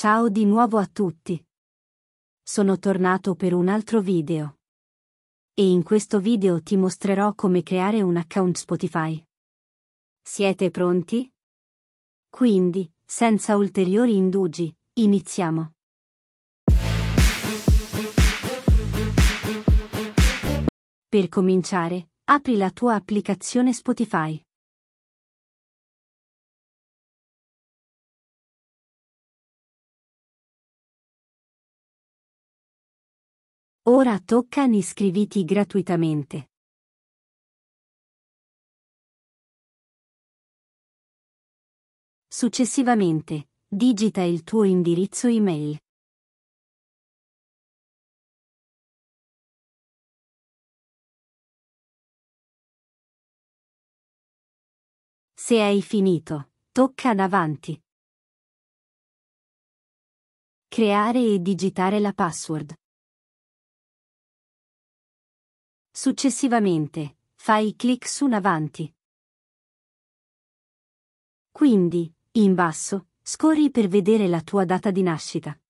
Ciao di nuovo a tutti. Sono tornato per un altro video. E in questo video ti mostrerò come creare un account Spotify. Siete pronti? Quindi, senza ulteriori indugi, iniziamo. Per cominciare, apri la tua applicazione Spotify. Ora toccan iscriviti gratuitamente. Successivamente, digita il tuo indirizzo email. Se hai finito, tocca ad avanti. Creare e digitare la password. Successivamente, fai clic su Avanti. Quindi, in basso, scorri per vedere la tua data di nascita.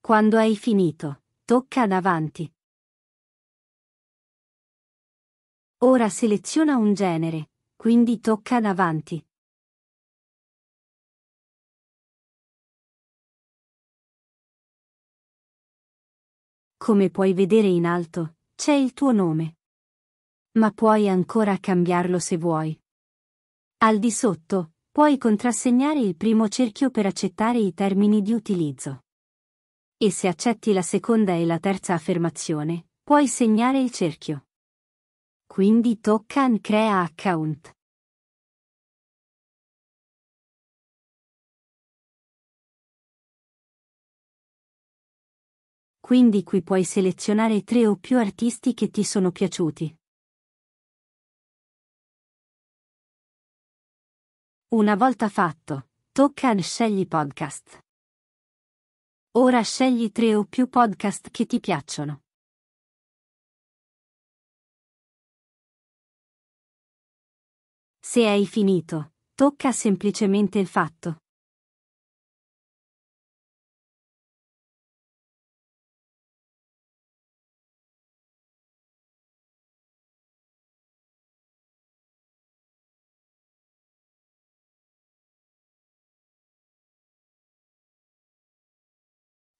Quando hai finito, tocca ad avanti. Ora seleziona un genere, quindi tocca davanti. Come puoi vedere in alto, c'è il tuo nome. Ma puoi ancora cambiarlo se vuoi. Al di sotto, puoi contrassegnare il primo cerchio per accettare i termini di utilizzo. E se accetti la seconda e la terza affermazione, puoi segnare il cerchio. Quindi tocca an Crea account. Quindi qui puoi selezionare tre o più artisti che ti sono piaciuti. Una volta fatto, tocca an Scegli podcast. Ora scegli tre o più podcast che ti piacciono. Se hai finito, tocca semplicemente il fatto.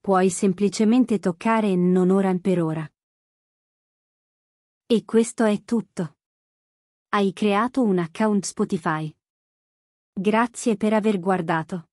puoi semplicemente toccare non ora per ora. E questo è tutto. Hai creato un account Spotify. Grazie per aver guardato.